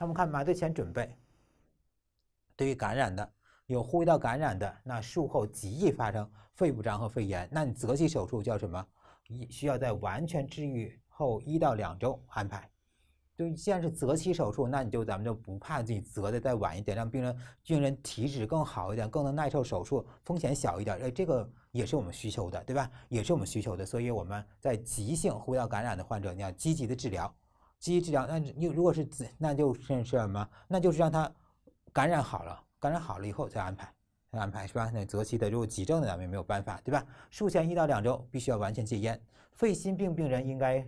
他们看麻醉前准备。对于感染的，有呼吸道感染的，那术后极易发生肺不张和肺炎。那你择期手术叫什么？一需要在完全治愈后一到两周安排。对既然是择期手术，那你就咱们就不怕自己择的再晚一点，让病人病人体质更好一点，更能耐受手术，风险小一点。哎，这个也是我们需求的，对吧？也是我们需求的。所以我们在急性呼吸道感染的患者，你要积极的治疗。积极治疗，那你如果是那，就是什么？那就是让他感染好了，感染好了以后再安排，再安排是吧？那择期的，如果急症的咱们也没有办法，对吧？术前一到两周必须要完全戒烟。肺心病病人应该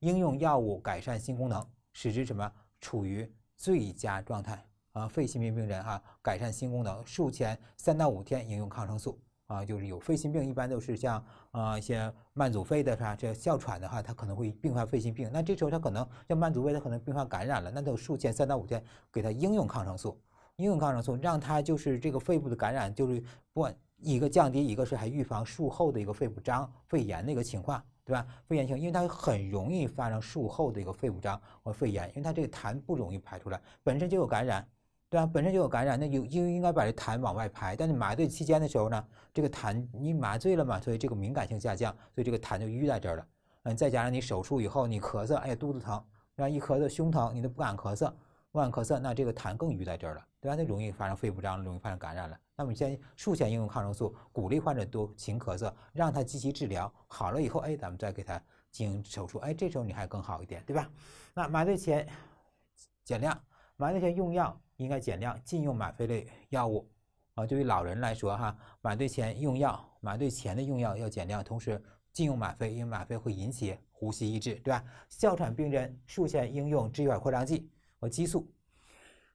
应用药物改善心功能，使之什么处于最佳状态啊！肺心病病人哈，改善心功能。术前三到五天应用抗生素。啊，就是有肺心病，一般都是像啊一些慢阻肺的是吧？这哮喘的话，它可能会并发肺心病。那这时候它可能像慢阻肺，它可能并发感染了。那都术前三到五天给它应用抗生素，应用抗生素让它就是这个肺部的感染就是不一个降低，一个是还预防术后的一个肺不张、肺炎的一个情况，对吧？肺炎性，因为它很容易发生术后的一个肺不张或肺炎，因为它这个痰不容易排出来，本身就有感染。对啊，本身就有感染，那有就应该把这痰往外排。但是麻醉期间的时候呢，这个痰你麻醉了嘛，所以这个敏感性下降，所以这个痰就淤在这儿了。嗯，再加上你手术以后你咳嗽，哎，肚子疼，然后一咳嗽胸疼，你都不敢咳嗽，不敢咳嗽，那这个痰更淤在这儿了，对吧？那容易发生肺不张，容易发生感染了。那我们先术前应用抗生素，鼓励患者多勤咳嗽，让他积极治疗，好了以后，哎，咱们再给他进行手术，哎，这时候你还更好一点，对吧？那麻醉前减量，麻醉前用药。应该减量，禁用吗啡类药物。啊，对于老人来说，哈，麻醉前用药，麻醉前的用药要减量，同时禁用吗啡，因为吗啡会引起呼吸抑制，对吧？哮喘病人术前应用支气管扩张剂和激素。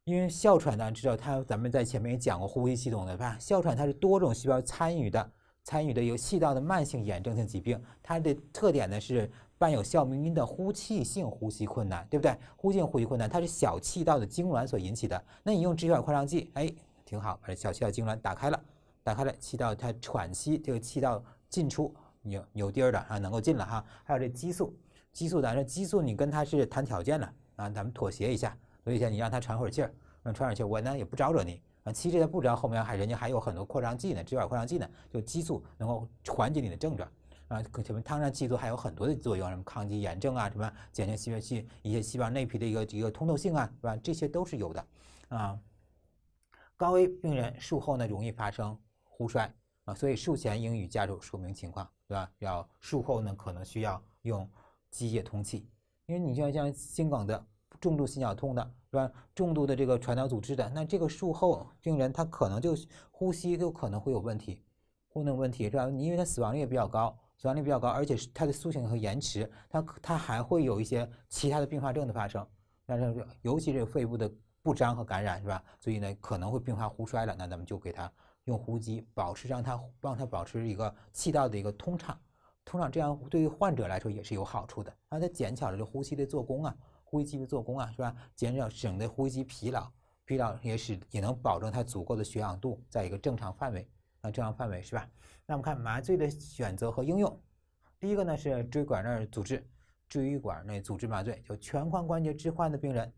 因为哮喘呢，知道它，咱们在前面也讲过呼吸系统的吧？哮喘它是多种细胞参与的，参与的有气道的慢性炎症性疾病，它的特点呢是。伴有哮鸣音的呼气性呼吸困难，对不对？呼气性呼吸困难，它是小气道的痉挛所引起的。那你用支气管扩张剂，哎，挺好，把这小气道痉挛打开了，打开了气道，它喘息，这个气道进出有有地儿的啊，能够进了哈。还有这激素，激素，咱这激素你跟它是谈条件了啊，咱们妥协一下，所以一下，你让它喘会儿气儿，让喘会儿气，我呢也不招惹你啊。其实他不知道后面还人家还有很多扩张剂呢，支气管扩张剂呢，就激素能够缓解你的症状。啊，什么？汤上激素还有很多的作用，什么？抗击炎症啊，什么？减轻细血细一些细胞内皮的一个一个通透性啊，是吧？这些都是有的。啊，高危病人术后呢，容易发生呼衰啊，所以术前应与家属说明情况，对吧？要术后呢，可能需要用机械通气，因为你像像心梗的、重度心绞痛的，是吧？重度的这个传导阻滞的，那这个术后病人他可能就呼吸就可能会有问题，功能问题，是吧？你因为他死亡率也比较高。死亡率比较高，而且它的苏醒和延迟，它它还会有一些其他的并发症的发生，那这尤其是肺部的不张和感染是吧？所以呢，可能会并发呼衰了，那咱们就给它用呼吸机，保持让它帮它保持一个气道的一个通畅，通畅这样对于患者来说也是有好处的，让它减小了这呼吸的做工啊，呼吸机的做工啊，是吧？减少省得呼吸机疲劳，疲劳也使也能保证它足够的血氧度在一个正常范围，啊，正常范围是吧？那我们看麻醉的选择和应用，第一个呢是椎管内阻滞，椎管内阻滞麻醉。就全髋关节置换的病人，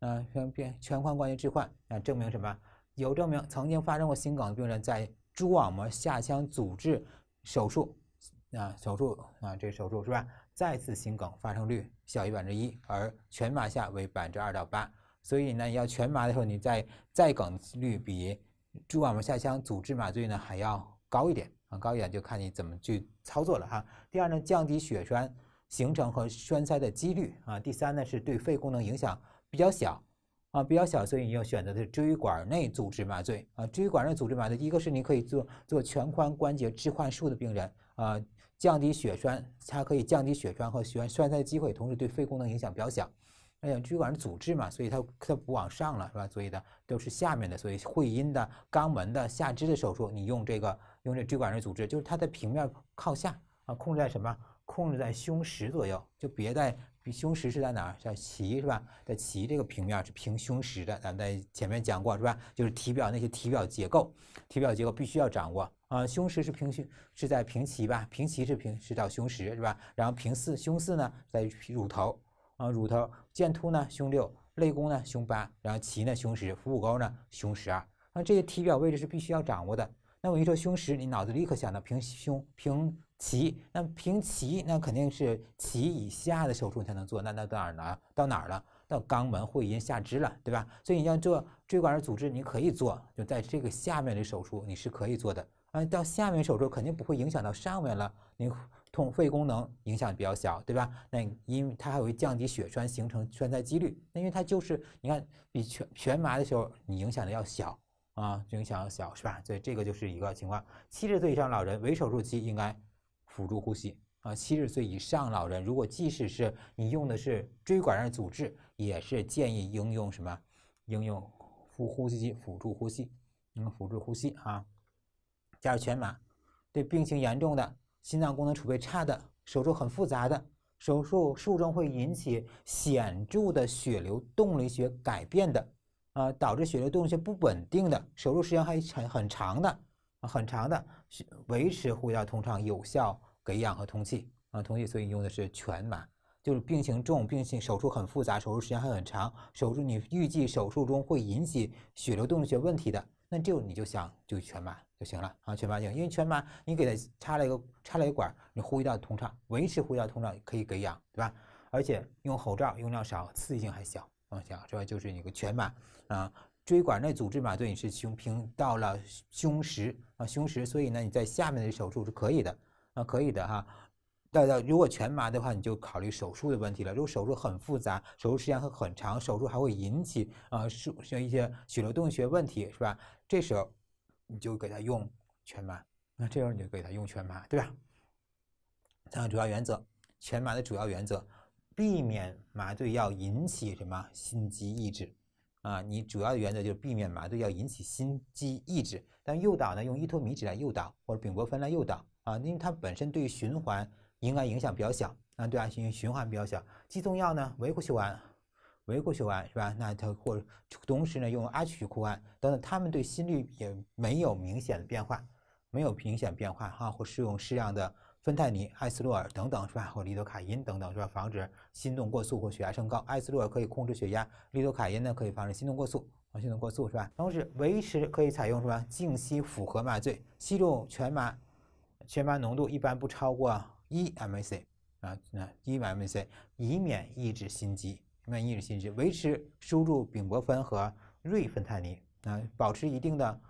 啊，全变全髋关节置换啊，证明什么？有证明曾经发生过心梗的病人，在蛛网膜下腔阻滞手术，啊，手术啊，这手术是吧？再次心梗发生率小于百分之一，而全麻下为百分之二到八。所以呢，要全麻的时候，你在再梗率比蛛网膜下腔阻滞麻醉呢还要。高一点啊，高一点就看你怎么去操作了哈。第二呢，降低血栓形成和栓塞的几率啊。第三呢，是对肺功能影响比较小啊，比较小，所以你要选择的是椎管内组织麻醉啊。椎管内组织麻醉，一个是你可以做做全髋关节置换术的病人啊，降低血栓，它可以降低血栓和血栓塞的机会，同时对肺功能影响比较小。因呀，椎管是组织嘛，所以它它不往上了是吧？所以呢都是下面的，所以会阴的、肛门的、下肢的手术，你用这个。用这椎管的组织，就是它的平面靠下啊，控制在什么？控制在胸十左右，就别在胸十是在哪儿？在脐是吧？在脐这个平面是平胸十的。咱们在前面讲过是吧？就是体表那些体表结构，体表结构必须要掌握啊。胸十是平胸是在平脐吧？平脐是平是到胸十是吧？然后平四胸四呢在乳头啊，乳头剑突呢胸六肋弓呢胸八，然后脐呢胸十，腹股沟呢胸十二。那这些体表位置是必须要掌握的。那我一说胸实，你脑子立刻想到平胸平齐。那平齐那肯定是齐以下的手术才能做。那到哪儿呢？到哪儿了？到肛门会阴下肢了，对吧？所以你要做椎管儿组织，你可以做，就在这个下面的手术你是可以做的。啊，到下面手术肯定不会影响到上面了，你通肺功能影响比较小，对吧？那因它还会降低血栓形成栓塞几率，那因为它就是你看比全全麻的时候你影响的要小。啊，影响小是吧？所以这个就是一个情况。七十岁以上老人为手术期应该辅助呼吸啊。七十岁以上老人，如果即使是你用的是椎管上阻滞，也是建议应用什么？应用呼呼吸机辅助呼吸。那么辅助呼吸啊，加上全麻。对病情严重的心脏功能储备差的、手术很复杂的、手术术中会引起显著的血流动力学改变的。呃，导致血流动力学不稳定的，手术时间还很很长的，啊，很长的，维持呼吸道通畅、有效给氧和通气啊，通气，所以用的是全麻，就是病情重、病情手术很复杂、手术时间还很长，手术你预计手术中会引起血流动力学问题的，那这你就想就全麻就行了啊，全麻性，因为全麻你给它插了一个插了一个管，你呼吸道通畅，维持呼吸道通畅可以给氧，对吧？而且用口罩用量少，刺激性还小。方向是吧？就是那个全麻啊，椎管内组织嘛，对你是胸平到了胸实啊胸实，所以呢你在下面的手术是可以的啊，可以的哈。那到如果全麻的话，你就考虑手术的问题了。如果手术很复杂，手术时间会很长，手术还会引起啊，是像一些血流动力学问题，是吧？这时候你就给他用全麻，那这时候你就给他用全麻，对吧？三个主要原则，全麻的主要原则。避免麻醉药引起什么心肌抑制啊？你主要的原则就是避免麻醉药引起心肌抑制。但诱导呢，用依托米酯来诱导或者丙泊酚来诱导啊，因为它本身对循环应该影响比较小啊，对啊，循循环比较小。肌动药呢，维库溴胺，维库溴胺是吧？那它或同时呢，用阿曲库胺等等，它们对心率也没有明显的变化，没有明显变化哈，或适用适量的。芬太尼、艾斯洛尔等等是吧？或利多卡因等等，是吧？防止心动过速或血压升高。艾斯洛尔可以控制血压，利多卡因呢可以防止心动过速，心动过速是吧？同时维持可以采用什么静息复合麻醉，吸入全麻，全麻浓度一般不超过一 MAC 啊，那一 MAC，以免抑制心肌，以免抑制心肌。维持输入丙泊酚和瑞芬太尼啊，保持一定的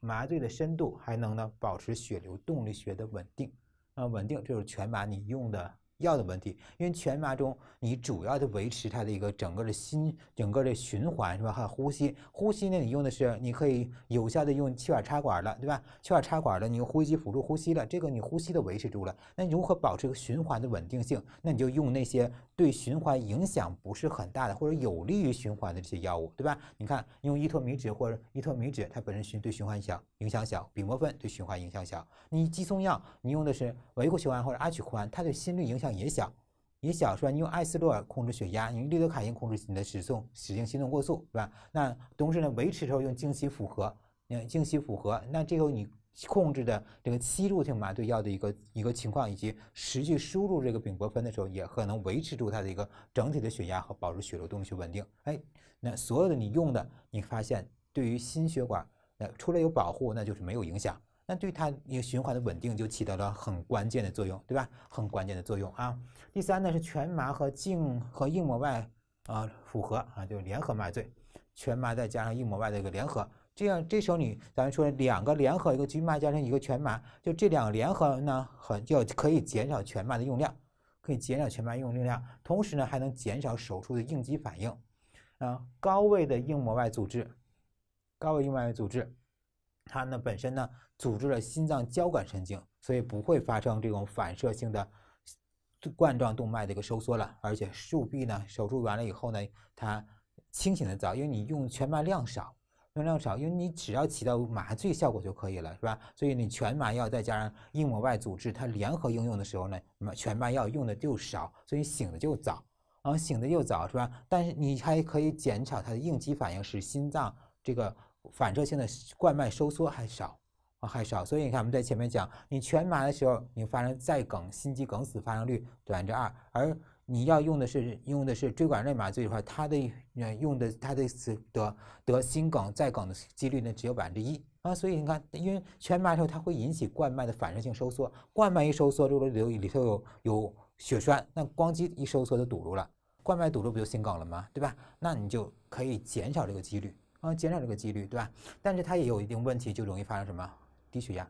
麻醉的深度，还能呢保持血流动力学的稳定。呃，稳定，就是全把你用的。药的问题，因为全麻中你主要的维持它的一个整个的心，整个的循环是吧？还有呼吸，呼吸呢？你用的是你可以有效的用气管插管了，对吧？气管插管了，你用呼吸辅助呼吸了，这个你呼吸的维持住了。那如何保持个循环的稳定性？那你就用那些对循环影响不是很大的，或者有利于循环的这些药物，对吧？你看用依托米酯或者依托米酯，它本身循对循环小影响小，丙泊酚对循环影响小。你肌松药，你用的是维护循环或者阿曲宽，它对心率影响。也小，也小是吧？你用艾司洛尔控制血压，你用利多卡因控制你的血送使性心动过速是吧？那同时呢，维持的时候用静息复合，嗯，静息复合。那这个你控制的这个吸入性麻醉药的一个一个情况，以及实际输入这个丙泊酚的时候，也可能维持住它的一个整体的血压和保持血流动力学稳定。哎，那所有的你用的，你发现对于心血管，呃，除了有保护，那就是没有影响。那对它一个循环的稳定就起到了很关键的作用，对吧？很关键的作用啊。第三呢是全麻和静和硬膜外啊符合啊，就是联合麻醉，全麻再加上硬膜外的一个联合。这样这时候你咱们说两个联合，一个局麻加上一个全麻，就这两个联合呢，很就可以减少全麻的用量，可以减少全麻用用量，同时呢还能减少手术的应激反应啊。高位的硬膜外组织，高位硬膜外组织，它呢本身呢。阻滞了心脏交感神经，所以不会发生这种反射性的冠状动脉的一个收缩了。而且术毕呢，手术完了以后呢，它清醒的早，因为你用全麻量少，用量少，因为你只要起到麻醉效果就可以了，是吧？所以你全麻药再加上硬膜外阻滞，它联合应用的时候呢，么全麻药用的就少，所以醒的就早，然后醒的就早，是吧？但是你还可以减少它的应激反应，使心脏这个反射性的冠脉收缩还少。啊，还少，所以你看我们在前面讲，你全麻的时候，你发生再梗、心肌梗死发生率百分之二，而你要用的是用的是椎管内麻醉的话，它的呃用的它的得得心梗再梗的几率呢只有百分之一啊。所以你看，因为全麻时候它会引起冠脉的反射性收缩，冠脉一收缩，就流里头里头有有血栓，那光肌一收缩就堵住了，冠脉堵住不就心梗了吗？对吧？那你就可以减少这个几率啊，减少这个几率，对吧？但是它也有一定问题，就容易发生什么？低血压，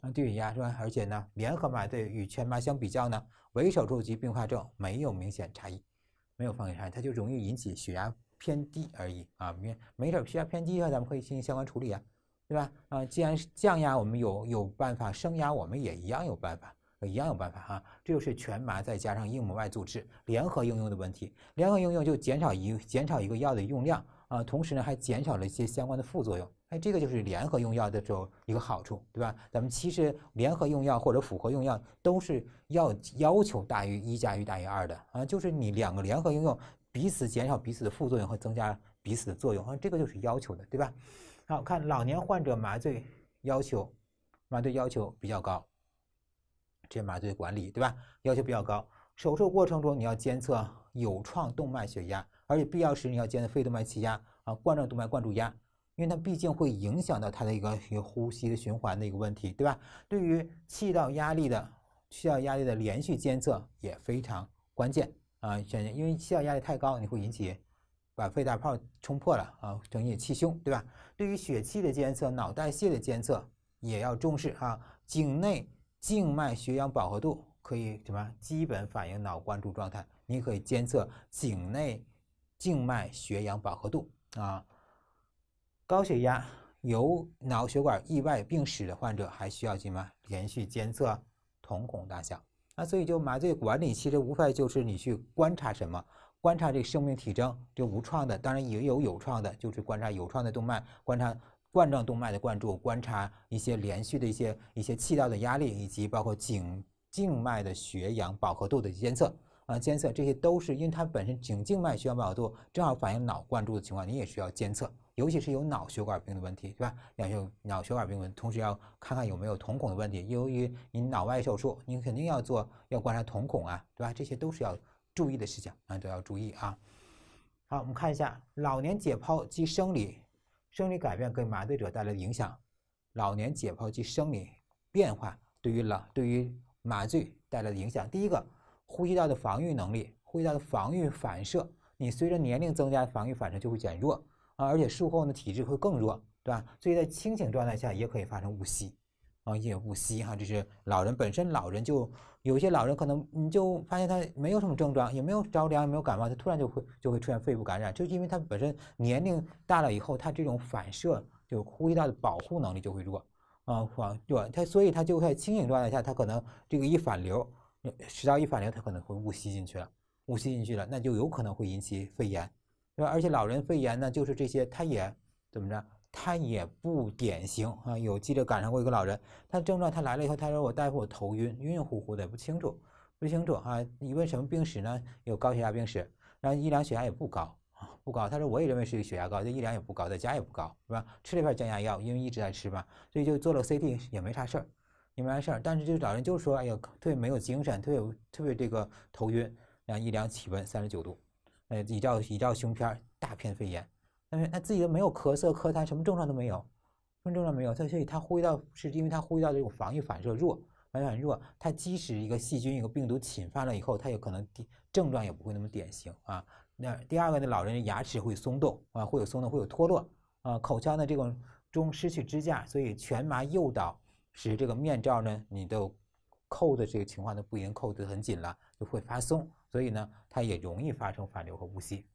啊，低血压是吧？而且呢，联合麻醉与全麻相比较呢，围手术期并发症没有明显差异，没有差异，它就容易引起血压偏低而已啊。没没事儿，血压偏低的话，咱们可以进行相关处理啊，对吧？啊，既然是降压，我们有有办法升压，我们也一样有办法，一样有办法哈。这就是全麻再加上硬膜外阻滞联合应用的问题。联合应用就减少一减少一个药的用量啊，同时呢，还减少了一些相关的副作用。哎，这个就是联合用药的时候一个好处，对吧？咱们其实联合用药或者复合用药都是要要求大于一加于大于二的啊，就是你两个联合应用，彼此减少彼此的副作用和增加彼此的作用啊，这个就是要求的，对吧？好，看老年患者麻醉要求，麻醉要求比较高，这麻醉管理对吧？要求比较高。手术过程中你要监测有创动脉血压，而且必要时你要监测肺动脉气压啊、冠状动脉灌注压。因为它毕竟会影响到它的一个一个呼吸的循环的一个问题，对吧？对于气道压力的气道压力的连续监测也非常关键啊，因为气道压力太高，你会引起把肺大泡冲破了啊，引起气胸，对吧？对于血气的监测、脑代谢的监测也要重视啊。颈内静脉血氧饱和度可以什么？基本反映脑灌注状态，你可以监测颈内静脉血氧饱和度啊。高血压有脑血管意外病史的患者，还需要什么？连续监测瞳孔大小。那所以就麻醉管理，其实无非就是你去观察什么？观察这生命体征，这无创的，当然也有有创的，就是观察有创的动脉，观察冠状动脉的灌注，观察一些连续的一些一些气道的压力，以及包括颈静脉的血氧饱和度的监测。啊，监测这些都是，因为它本身颈静脉血氧饱和度正好反映脑灌注的情况，你也需要监测。尤其是有脑血管病的问题，对吧？要有脑血管病问同时要看看有没有瞳孔的问题。由于你脑外手术，你肯定要做，要观察瞳孔啊，对吧？这些都是要注意的事情，啊，都要注意啊。好，我们看一下老年解剖及生理生理改变给麻醉者带来的影响。老年解剖及生理变化对于老对于麻醉带来的影响，第一个，呼吸道的防御能力，呼吸道的防御反射，你随着年龄增加，防御反射就会减弱。啊，而且术后呢，体质会更弱，对吧？所以在清醒状态下也可以发生误吸，啊，也误吸哈。这是老人本身，老人就有些老人可能你就发现他没有什么症状，也没有着凉，也没有感冒，他突然就会就会出现肺部感染，就是因为他本身年龄大了以后，他这种反射就呼吸道的保护能力就会弱，啊，反弱他，所以他就在清醒状态下，他可能这个一反流食道一反流，他可能会误吸进去了，误吸进去了，那就有可能会引起肺炎。是吧？而且老人肺炎呢，就是这些，他也怎么着？他也不典型啊。有记者赶上过一个老人，他的症状，他来了以后，他说我大夫，我头晕，晕晕乎乎的，不清楚，不清楚啊。你问什么病史呢？有高血压病史，然后一量血压也不高，不高。他说我也认为是血压高，这一量也不高，在家也不高，是吧？吃了片降压药，因为一直在吃嘛，所以就做了 CT 也没啥事儿，也没啥事儿。但是这个老人就说，哎呀，特别没有精神，特别特别这个头晕，然后一量体温三十九度。呃，一照一照胸片，大片肺炎，但是他自己都没有咳嗽、咳痰，什么症状都没有，什么症状没有，他所以他呼吸道是因为他呼吸道这种防御反射弱，反射弱，他即使一个细菌一个病毒侵犯了以后，他有可能症状也不会那么典型啊。那第二个呢，老人牙齿会松动啊，会有松动，会有脱落啊，口腔的这种中失去支架，所以全麻诱导使这个面罩呢，你都扣的这个情况呢，不一定扣得很紧了，就会发松，所以呢，它也容易发生反流和呼吸，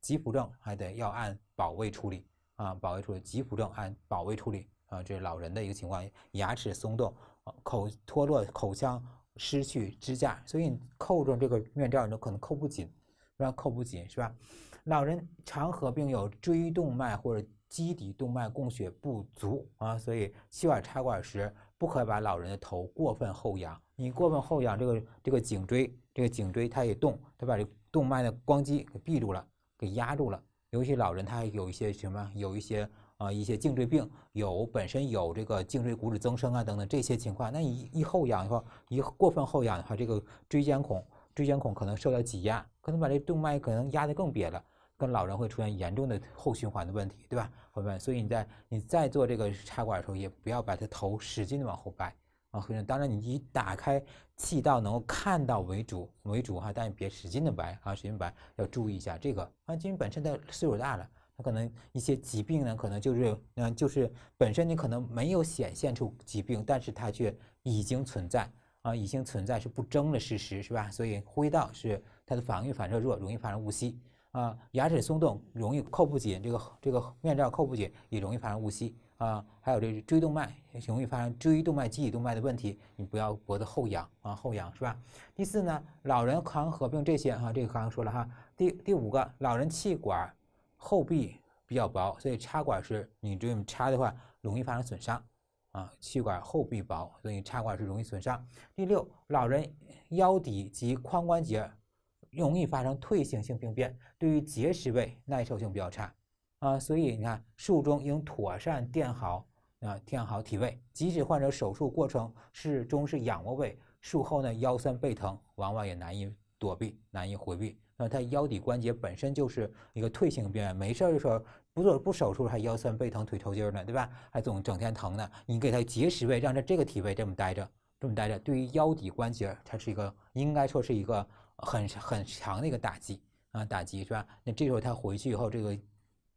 急腹症还得要按保卫处理啊，保卫处理急腹症按保卫处理啊，这是老人的一个情况，牙齿松动，口脱落，口腔失去支架，所以你扣住这个面罩，你可能扣不紧，让扣不紧是吧？老人常合并有椎动脉或者基底动脉供血不足啊，所以气管插管时。不可把老人的头过分后仰，你过分后仰，这个这个颈椎，这个颈椎它一动，它把这动脉的光肌给闭住了，给压住了。尤其老人，他还有一些什么，有一些啊一些颈椎病，有本身有这个颈椎骨质增生啊等等这些情况，那你一后仰的话，一过分后仰的话，这个椎间孔，椎间孔可能受到挤压，可能把这动脉可能压的更瘪了。跟老人会出现严重的后循环的问题，对吧？朋友们，所以你在你在做这个插管的时候，也不要把它头使劲的往后掰啊。当然，你以打开气道能够看到为主为主哈，但你别使劲的掰啊，使劲掰要注意一下这个。啊，因为本身的岁数大了，他可能一些疾病呢，可能就是嗯，就是本身你可能没有显现出疾病，但是他却已经存在啊，已经存在是不争的事实，是吧？所以呼吸道是它的防御反射弱，容易发生误吸。啊，牙齿松动容易扣不紧，这个这个面罩扣不紧也容易发生误吸啊。还有这椎动脉容易发生椎动脉基底动脉的问题，你不要脖子后仰，啊，后仰是吧？第四呢，老人抗合并这些啊，这个刚刚说了哈。第第五个，老人气管后壁比较薄，所以插管是你这么插的话，容易发生损伤啊。气管后壁薄，所以插管是容易损伤。第六，老人腰底及髋关节。容易发生退行性病变，对于结石位耐受性比较差啊，所以你看术中应妥善垫好啊，垫好体位。即使患者手术过程始终是仰卧位，术后呢腰酸背疼，往往也难以躲避，难以回避。那他腰骶关节本身就是一个退行病变，没事儿的时候不做不手术还腰酸背疼、腿抽筋呢，对吧？还总整天疼呢。你给他结石位，让他这个体位这么待着，这么待着，对于腰骶关节，它是一个应该说是一个。很很强的一个打击啊，打击是吧？那这时候他回去以后，这个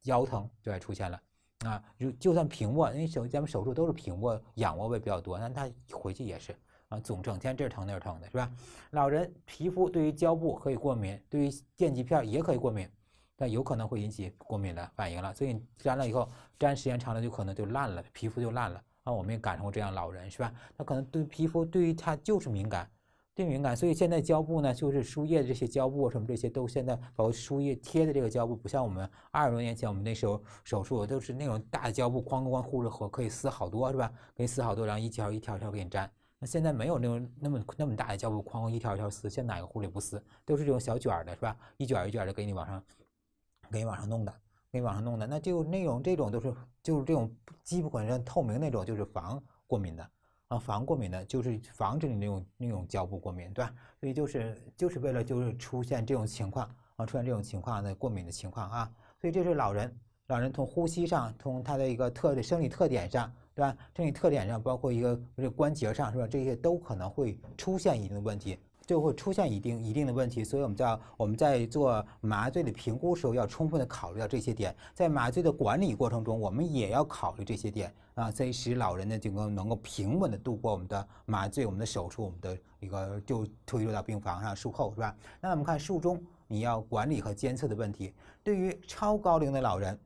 腰疼就来出现了啊。如就算平卧，因为手咱们手术都是平卧、仰卧位比较多，那他回去也是啊，总整天这儿疼那儿疼的是吧？老人皮肤对于胶布可以过敏，对于电极片也可以过敏，那有可能会引起过敏的反应了。所以粘了以后，粘时间长了就可能就烂了，皮肤就烂了啊。我们也感受过这样老人是吧？他可能对皮肤对于他就是敏感。对敏感，所以现在胶布呢，就是输液的这些胶布什么这些都现在包括输液贴的这个胶布，不像我们二十多年前我们那时候手术都是那种大的胶布哐哐护着合可以撕好多是吧？可以撕好多，然后一条一条条给你粘。那现在没有那种那么那么大的胶布哐哐一条一条撕，现在哪个护理不撕？都是这种小卷儿的，是吧？一卷一卷的给你往上，给你往上弄的，给你往上弄的。那就那种这种都是就是这种基本上透明那种，就是防过敏的。啊，防过敏的就是防止你那种那种胶布过敏，对吧？所以就是就是为了就是出现这种情况啊，出现这种情况的过敏的情况啊。所以这是老人，老人从呼吸上，从他的一个特的生理特点上，对吧？生理特点上包括一个关节上，是吧？这些都可能会出现一定的问题。就会出现一定一定的问题，所以我们叫我们在做麻醉的评估时候，要充分的考虑到这些点。在麻醉的管理过程中，我们也要考虑这些点啊，所以使老人呢就能够平稳的度过我们的麻醉、我们的手术、我们的一个就推入到病房上术后是吧？那我们看术中你要管理和监测的问题。对于超高龄的老人，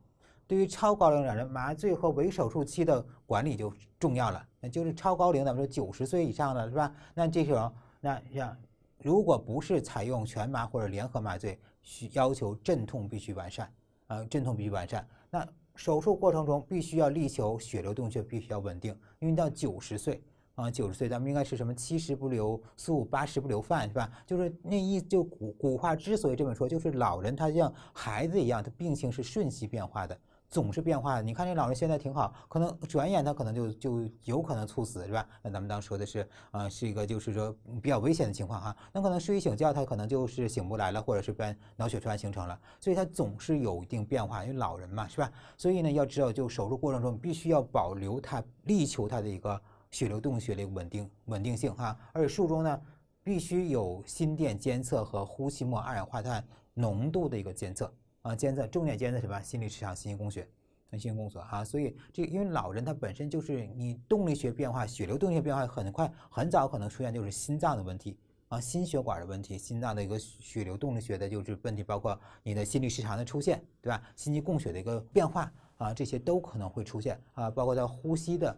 对于超高龄老人麻醉和微手术期的管理就重要了。那就是超高龄，咱们说九十岁以上的是吧？那这候。那像，如果不是采用全麻或者联合麻醉，需要求镇痛必须完善，呃，镇痛必须完善。那手术过程中必须要力求血流动却必须要稳定。因为到九十岁啊，九十岁咱们应该是什么七十不留宿，八十不留饭，是吧？就是那意就古古话之所以这么说，就是老人他像孩子一样，他病情是瞬息变化的。总是变化的。你看这老人现在挺好，可能转眼他可能就就有可能猝死，是吧？那咱们当时说的是啊，是一个就是说比较危险的情况哈。那可能睡一醒觉，他可能就是醒不来了，或者是被脑血栓形成了。所以他总是有一定变化，因为老人嘛，是吧？所以呢，要知道就手术过程中必须要保留他，力求他的一个血流动力学的一个稳定稳定性哈。而且术中呢，必须有心电监测和呼吸末二氧化碳浓度的一个监测。啊，监测重点监测什么？心律失常、心肌供血、心肌供血哈。所以这因为老人他本身就是你动力学变化、血流动力学变化很快，很早可能出现就是心脏的问题啊，心血管的问题，心脏的一个血流动力学的就是问题，包括你的心律失常的出现，对吧？心肌供血的一个变化啊，这些都可能会出现啊，包括在呼吸的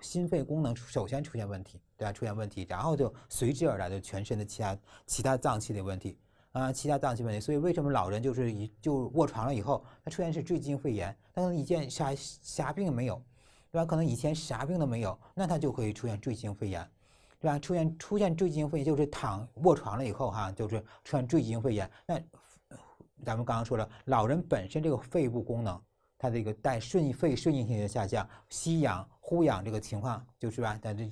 心肺功能首先出现问题，对吧？出现问题，然后就随之而来的全身的其他其他脏器的问题。啊，其他脏器问题，所以为什么老人就是一就卧床了以后，他出现是坠积性肺炎，但是以前啥啥病没有，对吧？可能以前啥病都没有，那他就会出现坠积性肺炎，对吧？出现出现坠积性肺炎就是躺卧床了以后哈，就是出现坠积性肺炎。那咱们刚刚说了，老人本身这个肺部功能，他的一个带顺肺顺应性的下降，吸氧呼氧这个情况就是吧，但这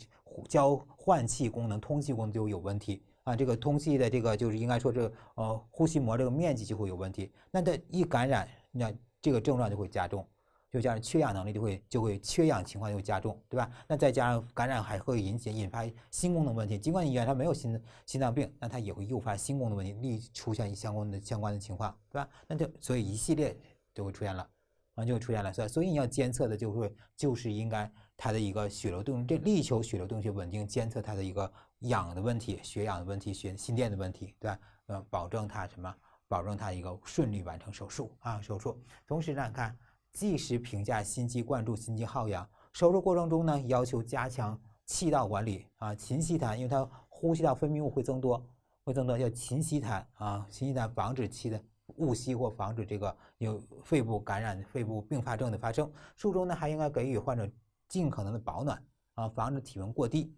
交换气功能、通气功能就有问题。啊，这个通气的这个就是应该说这个呃呼吸膜这个面积就会有问题。那它一感染，那这个症状就会加重，就像缺氧能力就会就会缺氧情况就会加重，对吧？那再加上感染还会引起引发心功能问题。尽管你原来没有心心脏病，那它也会诱发心功能问题，立出现相关的相关的情况，对吧？那就所以一系列就会出现了，啊，就会出现了，所所以你要监测的就会就是应该它的一个血流动，这力求血流动血稳定，监测它的一个。氧的问题、血氧的问题、心心电的问题，对吧？呃，保证他什么？保证他一个顺利完成手术啊！手术。同时呢，看及时评价心肌灌注、心肌耗氧。手术过程中呢，要求加强气道管理啊，勤吸痰，因为他呼吸道分泌物会增多，会增多，要勤吸痰啊，勤吸痰，防止气的误吸或防止这个有肺部感染、肺部并发症的发生。术中呢，还应该给予患者尽可能的保暖啊，防止体温过低。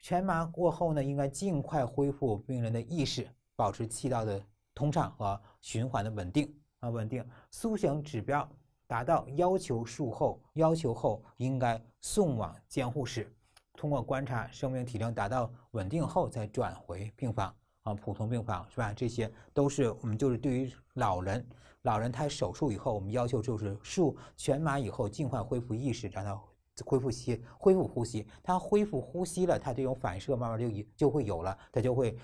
全麻过后呢，应该尽快恢复病人的意识，保持气道的通畅和循环的稳定啊，稳定苏醒指标达到要求，术后要求后应该送往监护室，通过观察生命体征达到稳定后再转回病房啊，普通病房是吧？这些都是我们就是对于老人，老人他手术以后，我们要求就是术全麻以后尽快恢复意识，达到。恢复吸，恢复呼吸，他恢复呼吸了，他这种反射慢慢就就会有了，他就会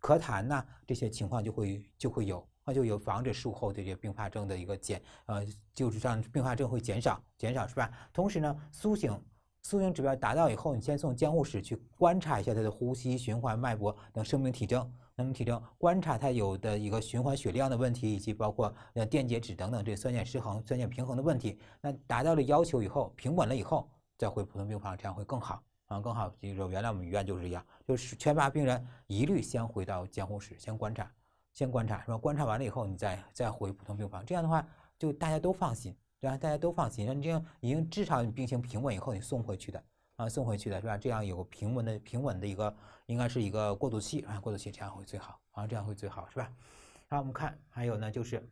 咳痰呐，这些情况就会就会有，那就有防止术后这些并发症的一个减，呃，就是让并发症会减少，减少是吧？同时呢，苏醒，苏醒指标达到以后，你先送监护室去观察一下他的呼吸、循环、脉搏等生命体征。能提升观察它有的一个循环血量的问题，以及包括呃电解质等等这酸碱失衡、酸碱平衡的问题。那达到了要求以后，平稳了以后，再回普通病房，这样会更好啊，更好。就是原来我们医院就是这样，就是全麻病人一律先回到监护室先观察，先观察，是吧？观察完了以后，你再再回普通病房。这样的话，就大家都放心，对吧？大家都放心。那你这样，已经至少你病情平稳以后，你送回去的。啊，送回去的是吧？这样有平稳的平稳的一个，应该是一个过渡期啊，过渡期这样会最好啊，这样会最好是吧？然后我们看还有呢，就是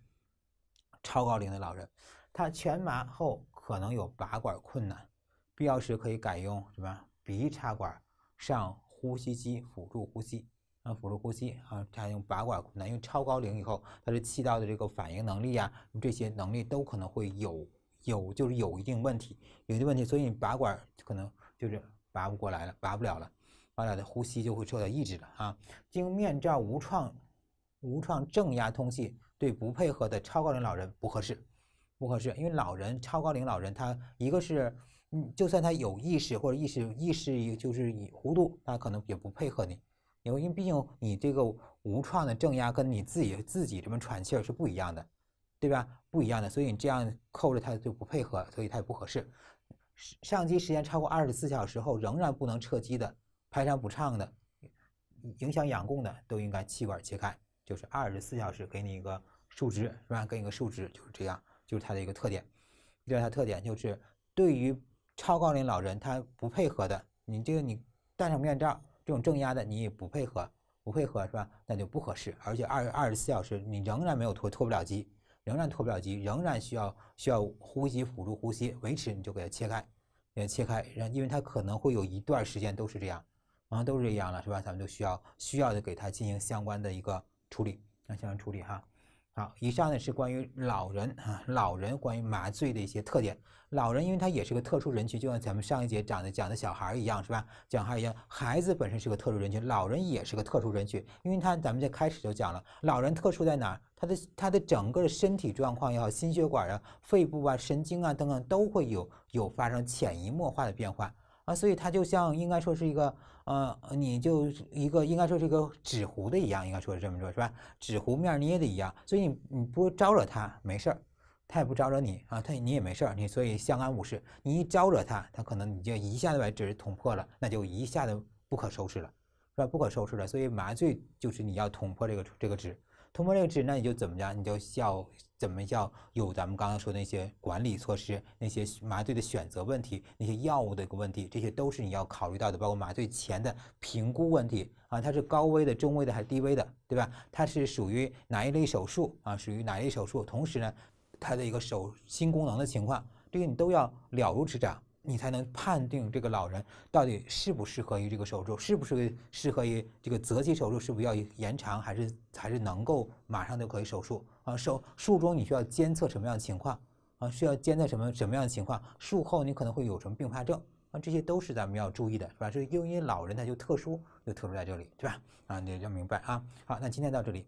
超高龄的老人，他全麻后可能有拔管困难，必要时可以改用什么鼻插管上呼吸机辅助呼吸啊，辅助呼吸啊，他用拔管困难，因为超高龄以后，他的气道的这个反应能力啊，这些能力都可能会有有就是有一定问题，有些问题，所以你拔管可能。就是拔不过来了，拔不了了，完了的呼吸就会受到抑制了啊。经面罩无创无创正压通气对不配合的超高龄老人不合适，不合适，因为老人超高龄老人他一个是，嗯，就算他有意识或者意识意识就是糊涂，他可能也不配合你，因为因为毕竟你这个无创的正压跟你自己自己这么喘气是不一样的，对吧？不一样的，所以你这样扣着他就不配合，所以他也不合适。上机时间超过二十四小时后仍然不能撤机的，排痰不畅的，影响氧供的，都应该气管切开。就是二十四小时给你一个数值，是吧？给一个数值，就是这样，就是它的一个特点。第二，它特点就是对于超高龄老人，他不配合的，你这个你戴上面罩，这种正压的，你也不配合，不配合是吧？那就不合适。而且二二十四小时你仍然没有脱脱不了机。仍然脱不了机，仍然需要需要呼吸辅助呼吸维持，你就给它切开，也切开，让因为它可能会有一段时间都是这样，啊，都是这样了，是吧？咱们就需要需要的给它进行相关的一个处理，那相关处理哈。好，以上呢是关于老人啊，老人关于麻醉的一些特点。老人因为他也是个特殊人群，就像咱们上一节讲的讲的小孩儿一样，是吧？小孩一样，孩子本身是个特殊人群，老人也是个特殊人群，因为他咱们在开始就讲了，老人特殊在哪儿？他的他的整个身体状况也好，心血管啊、肺部啊、神经啊等等，都会有有发生潜移默化的变化啊，所以它就像应该说是一个呃，你就一个应该说是一个纸糊的一样，应该说是这么说，是吧？纸糊面捏的一样，所以你你不招惹他没事儿，他也不招惹你啊，他你也没事儿，你所以相安无事。你一招惹他，他可能你就一下子把纸捅破了，那就一下子不可收拾了，是吧？不可收拾了。所以麻醉就是你要捅破这个这个纸。通过这个治，那你就怎么着？你就要怎么要有咱们刚刚说那些管理措施，那些麻醉的选择问题，那些药物的一个问题，这些都是你要考虑到的。包括麻醉前的评估问题啊，它是高危的、中危的还是低危的，对吧？它是属于哪一类手术啊？属于哪一类手术？同时呢，它的一个手心功能的情况，这些你都要了如指掌。你才能判定这个老人到底适不适合于这个手术，是不是适合于这个择期手术，是不是要延长，还是还是能够马上就可以手术啊？手术中你需要监测什么样的情况啊？需要监测什么什么样的情况？术后你可能会有什么并发症啊？这些都是咱们要注意的，是吧？这因为老人他就特殊，就特殊在这里，对吧？啊，你要明白啊。好，那今天到这里。